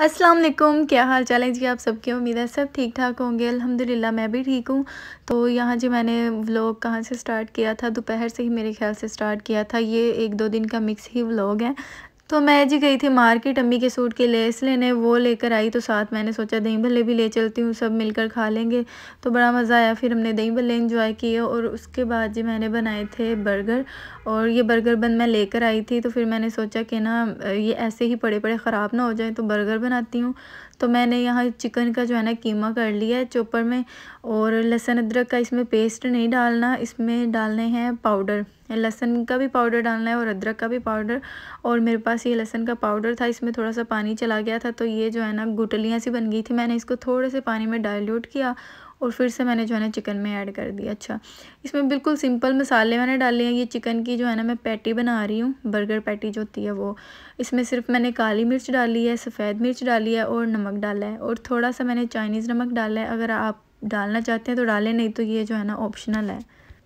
अस्सलाम वालेकुम क्या हाल चाल है जी आप सबकी उम्मीद है सब ठीक ठाक होंगे अल्हम्दुलिल्लाह मैं भी ठीक हूँ तो यहाँ जी मैंने व्लॉग कहाँ से स्टार्ट किया था दोपहर से ही मेरे ख्याल से स्टार्ट किया था ये एक दो दिन का मिक्स ही व्लॉग है तो मैं जी गई थी मार्केट अम्मी के सूट की लेस लेने वो लेकर आई तो साथ मैंने सोचा दही भल्ले भी ले चलती हूँ सब मिलकर खा लेंगे तो बड़ा मज़ा आया फिर हमने दही भल्ले इंजॉय किए और उसके बाद जी मैंने बनाए थे बर्गर और ये बर्गर बन मैं लेकर आई थी तो फिर मैंने सोचा कि ना ये ऐसे ही पड़े पड़े ख़राब ना हो जाए तो बर्गर बनाती हूँ तो मैंने यहाँ चिकन का जो है ना कीमा कर लिया है चोपर में और लहसुन अदरक का इसमें पेस्ट नहीं डालना इसमें डालने हैं पाउडर लहसन का भी पाउडर डालना है और अदरक का भी पाउडर और मेरे पास ये लहसन का पाउडर था इसमें थोड़ा सा पानी चला गया था तो ये जो है ना गुटलियाँ सी बन गई थी मैंने इसको थोड़े से पानी में डाइल्यूट किया और फिर से मैंने जो है ना चिकन में ऐड कर दिया अच्छा इसमें बिल्कुल सिंपल मसाले मैंने डाले हैं ये चिकन की जो है ना मैं पैटी बना रही हूँ बर्गर पैटी जो होती है वो इसमें सिर्फ मैंने काली मिर्च डाली है सफ़ेद मिर्च डाली है और नमक डाला है और थोड़ा सा मैंने चाइनीज़ नमक डाला है अगर आप डालना चाहते हैं तो डालें नहीं तो ये जो है ना ऑप्शनल है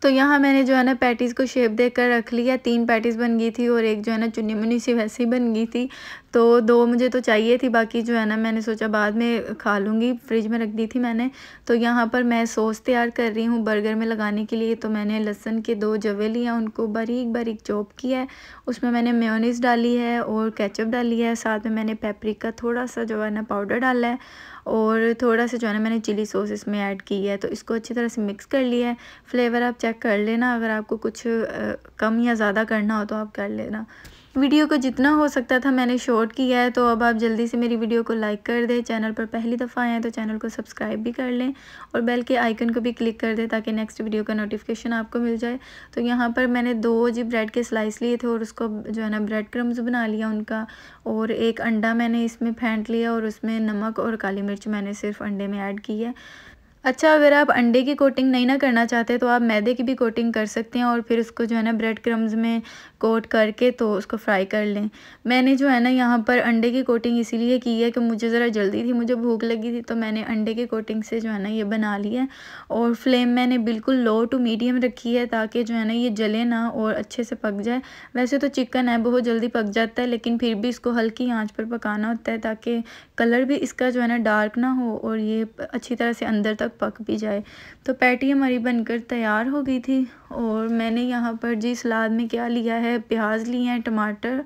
तो यहाँ मैंने जो है ना पैटीज़ को शेप देकर रख लिया तीन पैटीज़ बन गई थी और एक जो है ना चुन्नी मुन्नी सी वैसी बन गई थी तो दो मुझे तो चाहिए थी बाकी जो है ना मैंने सोचा बाद में खा लूँगी फ्रिज में रख दी थी मैंने तो यहाँ पर मैं सॉस तैयार कर रही हूँ बर्गर में लगाने के लिए तो मैंने लहसन के दो जवे लिए उनको बारीक बारीक चॉप किया है उसमें मैंने मेयोनीज़ डाली है और केचप डाली है साथ में मैंने पेपरिका थोड़ा सा जो है ना पाउडर डाला है और थोड़ा सा जो है ना मैंने चिली सॉस इसमें ऐड की है तो इसको अच्छी तरह से मिक्स कर लिया है फ्लेवर आप चेक कर लेना अगर आपको कुछ कम या ज़्यादा करना हो तो आप कर लेना वीडियो को जितना हो सकता था मैंने शॉर्ट किया है तो अब आप जल्दी से मेरी वीडियो को लाइक कर दें चैनल पर पहली दफ़ा आए हैं तो चैनल को सब्सक्राइब भी कर लें और बेल के आइकन को भी क्लिक कर दें ताकि नेक्स्ट वीडियो का नोटिफिकेशन आपको मिल जाए तो यहाँ पर मैंने दो जी ब्रेड के स्लाइस लिए थे और उसको जो है ना ब्रेड क्रम्स बना लिया उनका और एक अंडा मैंने इसमें फेंट लिया और उसमें नमक और काली मिर्च मैंने सिर्फ अंडे में ऐड की है अच्छा अगर आप अंडे की कोटिंग नहीं ना करना चाहते तो आप मैदे की भी कोटिंग कर सकते हैं और फिर उसको जो है ना ब्रेड क्रम्स में कोट करके तो उसको फ्राई कर लें मैंने जो है ना यहाँ पर अंडे की कोटिंग इसीलिए की है कि मुझे ज़रा जल्दी थी मुझे भूख लगी थी तो मैंने अंडे की कोटिंग से जो है ना ये बना लिया और फ्लेम मैंने बिल्कुल लो टू मीडियम रखी है ताकि जो है ना ये जले ना और अच्छे से पक जाए वैसे तो चिकन है बहुत जल्दी पक जाता है लेकिन फिर भी इसको हल्की आँच पर पकाना होता है ताकि कलर भी इसका जो है ना डार्क ना हो और ये अच्छी तरह से अंदर तक पक भी जाए तो पैटी हमारी बनकर तैयार हो गई थी और मैंने यहाँ पर जी सलाद में क्या लिया है प्याज लिए हैं टमाटर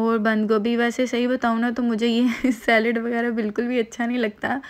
और बंद गोभी वैसे सही बताऊँ ना तो मुझे ये सैलड वगैरह बिल्कुल भी अच्छा नहीं लगता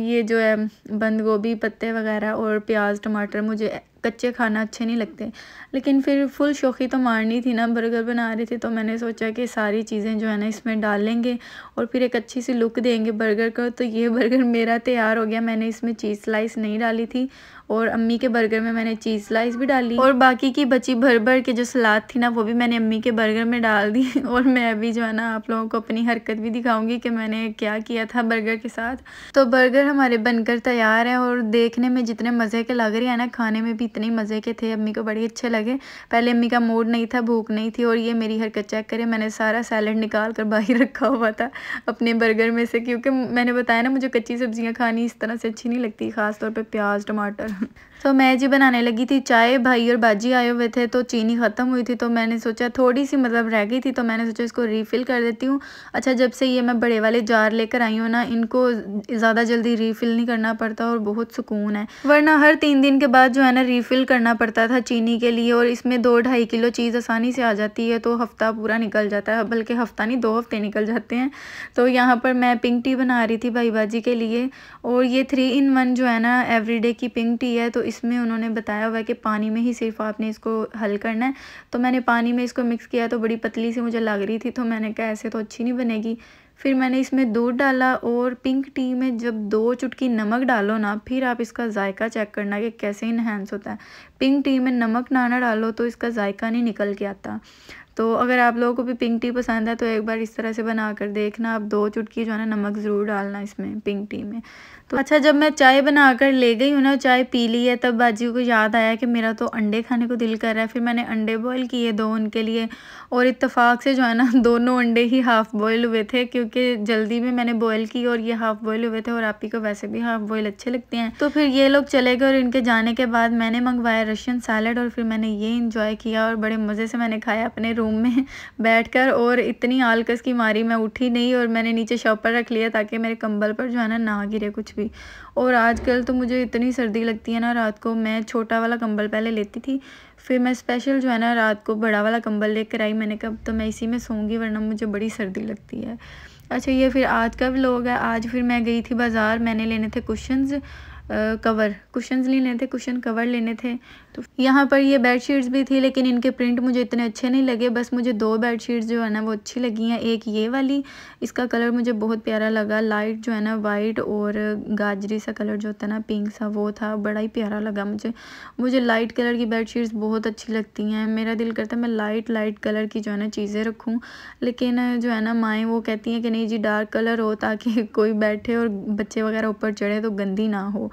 ये जो है बंद गोभी पत्ते वगैरह और प्याज टमाटर मुझे कच्चे खाना अच्छे नहीं लगते लेकिन फिर फुल शौकी तो मारनी थी ना बर्गर बना रही थी तो मैंने सोचा कि सारी चीज़ें जो है ना इसमें डाल लेंगे और फिर एक अच्छी सी लुक देंगे बर्गर को तो ये बर्गर मेरा तैयार हो गया मैंने इसमें चीज़ स्लाइस नहीं डाली थी और अम्मी के बर्गर में मैंने चीज़ स्लाइस भी डाली और बाकी की बची भर भर के जो सलाद थी ना वो भी मैंने अम्मी के बर्गर में डाल दी और और मैं अभी जो है ना आप लोगों को अपनी हरकत भी दिखाऊंगी कि मैंने क्या किया था बर्गर के साथ तो बर्गर हमारे बनकर तैयार हैं और देखने में जितने मज़े के लग रहे हैं ना खाने में भी इतने मज़े के थे अम्मी को बड़े अच्छे लगे पहले अम्मी का मूड नहीं था भूख नहीं थी और ये मेरी हरकत चेक करें मैंने सारा सैलड निकाल कर बाहर रखा हुआ था अपने बर्गर में से क्योंकि मैंने बताया ना मुझे कच्ची सब्जियाँ खानी इस तरह से अच्छी नहीं लगती ख़ासतौर पर प्याज टमाटर तो मैं जी बनाने लगी थी चाय भाई और बाजी आए हुए थे तो चीनी ख़त्म हुई थी तो मैंने सोचा थोड़ी सी मतलब रह गई थी तो मैंने मैंने सोचा इसको रीफ़िल कर देती हूँ अच्छा जब से ये मैं बड़े वाले जार लेकर आई हूँ ना इनको ज़्यादा जल्दी रीफ़िल नहीं करना पड़ता और बहुत सुकून है वरना हर तीन दिन के बाद जो है ना रीफ़िल करना पड़ता था चीनी के लिए और इसमें दो ढाई किलो चीज़ आसानी से आ जाती है तो हफ़्ता पूरा निकल जाता है बल्कि हफ़्ता नहीं दो हफ़्ते निकल जाते हैं तो यहाँ पर मैं पिंक टी बना रही थी भाई बाजी के लिए और ये थ्री इन वन जो है ना एवरीडे की पिंक टी है तो इसमें उन्होंने बताया हुआ है कि पानी में ही सिर्फ आपने इसको हल करना है तो मैंने पानी में इसको मिक्स किया तो बड़ी पतली सी मुझे लग रही थी तो मैंने कहा ऐसे तो अच्छी नहीं बनेगी फिर मैंने इसमें दूध डाला और पिंक टी में जब दो चुटकी नमक डालो ना फिर आप इसका जायका चेक करना कि कैसे इन्हेंस होता है पिंक टी में नमक ना ना डालो तो इसका जायका नहीं निकल के आता तो अगर आप लोगों को भी पिंक टी पसंद है तो एक बार इस तरह से बना कर देखना आप दो चुटकी जो है ना नमक ज़रूर डालना इसमें पिंक टी में तो अच्छा जब मैं चाय बना कर ले गई हूँ ना चाय पी ली है तब बाजी को याद आया कि मेरा तो अंडे खाने को दिल कर रहा है फिर मैंने अंडे बॉयल किए दो उनके लिए और इतफाक़ से जो है ना दोनों अंडे ही हाफ़ बॉयल हुए थे क्योंकि जल्दी में मैंने बॉयल की और ये हाफ़ बॉयल हुए थे और आप ही को वैसे भी हाफ़ बॉयल अच्छे लगते हैं तो फिर ये लोग चले गए और इनके जाने के बाद मैंने मंगवाया रशियन सैलड और फिर मैंने ये इंजॉय किया और बड़े मज़े से मैंने खाया अपने रूम रूम में बैठकर और इतनी आलकस की मारी मैं उठी नहीं और मैंने नीचे शॉपर पर रख लिया ताकि मेरे कंबल पर जो है ना ना गिरे कुछ भी और आजकल तो मुझे इतनी सर्दी लगती है ना रात को मैं छोटा वाला कंबल पहले लेती थी फिर मैं स्पेशल जो है ना रात को बड़ा वाला कंबल लेकर आई मैंने कहा तो मैं इसी में सोंगी वरना मुझे बड़ी सर्दी लगती है अच्छा ये फिर आज का लोग है आज फिर मैं गई थी बाज़ार मैंने लेने थे कुशन्स कवर कुशन लेने थे कुशन कवर लेने थे तो यहाँ पर ये बेड शीट्स भी थी लेकिन इनके प्रिंट मुझे इतने अच्छे नहीं लगे बस मुझे दो बेड शीट्स जो है ना वो अच्छी लगी हैं एक ये वाली इसका कलर मुझे बहुत प्यारा लगा लाइट जो है ना वाइट और गाजरी सा कलर जो होता है ना पिंक सा वो था बड़ा ही प्यारा लगा मुझे मुझे लाइट कलर की बेड शीट्स बहुत अच्छी लगती हैं मेरा दिल करता है मैं लाइट लाइट कलर की जो है ना चीज़ें रखूँ लेकिन जो है ना माएँ वो कहती हैं कि नहीं जी डार्क कलर हो ताकि कोई बैठे और बच्चे वगैरह ऊपर चढ़े तो गंदी ना हो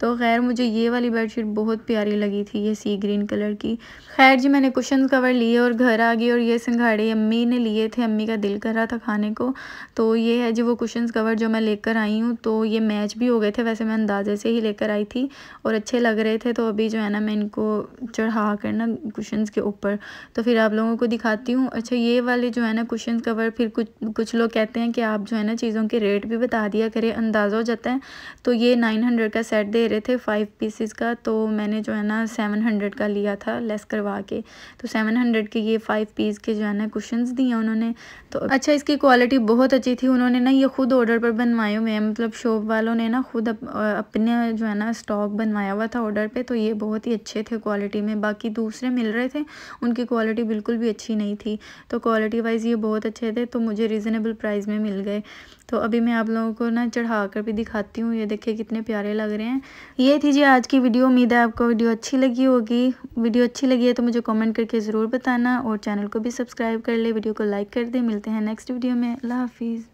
तो खैर मुझे ये वाली बेडशीट बहुत प्यारी लगी थी ये सी ग्रीन कलर की खैर जी मैंने कुशन कवर लिए और घर आ गई और ये सिंघाड़े अम्मी ने लिए थे अम्मी का दिल कर रहा था खाने को तो ये है जी वो कुशन कवर जो मैं लेकर आई हूँ तो ये मैच भी हो गए थे वैसे मैं अंदाजे से ही लेकर आई थी और अच्छे लग रहे थे तो अभी जो है ना मैं इनको चढ़ा कर ना कुशन के ऊपर तो फिर आप लोगों को दिखाती हूँ अच्छा ये वाले जो है ना कुशन कवर फिर कुछ कुछ लोग कहते हैं कि आप जो है ना चीज़ों के रेट भी बता दिया करें अंदाज़ा हो जाता है तो ये नाइन हंड्रेड का सेट दे रहे थे फाइव पीसेस का तो मैंने जो है ना सेवन हंड्रेड का लिया था लेस करवा के तो सेवन हंड्रेड के ये फाइव पीस के जो है ना कुशन दिए उन्होंने तो अच्छा इसकी क्वालिटी बहुत अच्छी थी उन्होंने ना ये खुद ऑर्डर पर बनवाए हुए हैं मतलब शॉप वालों ने ना खुद अप, अपने जो है ना स्टॉक बनवाया हुआ था ऑर्डर पर तो ये बहुत ही अच्छे थे क्वालिटी में बाकी दूसरे मिल रहे थे उनकी क्वालिटी बिल्कुल भी अच्छी नहीं थी तो क्वालिटी वाइज़ ये बहुत अच्छे थे तो मुझे रिजनेबल प्राइस में मिल गए तो अभी मैं आप लोगों को ना चढ़ा कर भी दिखाती हूँ ये देखिए कितने प्यारे लग रहे हैं ये थी जी आज की वीडियो उम्मीद है आपको वीडियो अच्छी लगी होगी वीडियो अच्छी लगी है तो मुझे कॉमेंट करके ज़रूर बताना और चैनल को भी सब्सक्राइब कर ले वीडियो को लाइक कर दे मिलते हैं नेक्स्ट वीडियो में अल्लाह हाफिज़